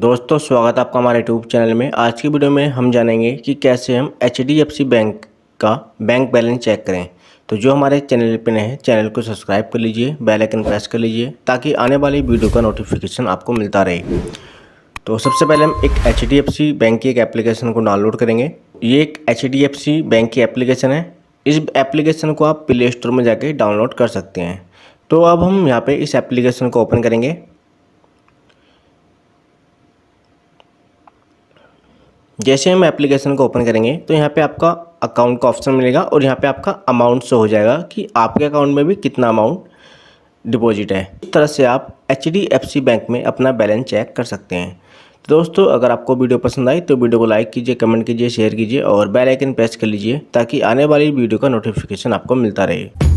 दोस्तों स्वागत है आपका हमारे यूट्यूब चैनल में आज की वीडियो में हम जानेंगे कि कैसे हम एच बैंक का बैंक बैलेंस चेक करें तो जो हमारे चैनल पर नए हैं चैनल को सब्सक्राइब कर लीजिए बेल आइकन प्रेस कर लीजिए ताकि आने वाली वीडियो का नोटिफिकेशन आपको मिलता रहे तो सबसे पहले हम एक एच बैंक की एक एप्लीकेशन को डाउनलोड करेंगे ये एक एच बैंक की एप्लीकेशन है इस एप्लीकेशन को आप प्ले स्टोर में जाके डाउनलोड कर सकते हैं तो अब हम यहाँ पे इस एप्लीकेशन को ओपन करेंगे जैसे हम एप्लीकेशन को ओपन करेंगे तो यहाँ पे आपका अकाउंट का ऑप्शन मिलेगा और यहाँ पे आपका अमाउंट शो हो जाएगा कि आपके अकाउंट में भी कितना अमाउंट डिपॉजिट है इस तरह से आप एच बैंक में अपना बैलेंस चेक कर सकते हैं तो दोस्तों अगर आपको वीडियो पसंद आई तो वीडियो को लाइक कीजिए कमेंट कीजिए शेयर कीजिए और बेल आइकन प्रेस कर लीजिए ताकि आने वाली वीडियो का नोटिफिकेशन आपको मिलता रहे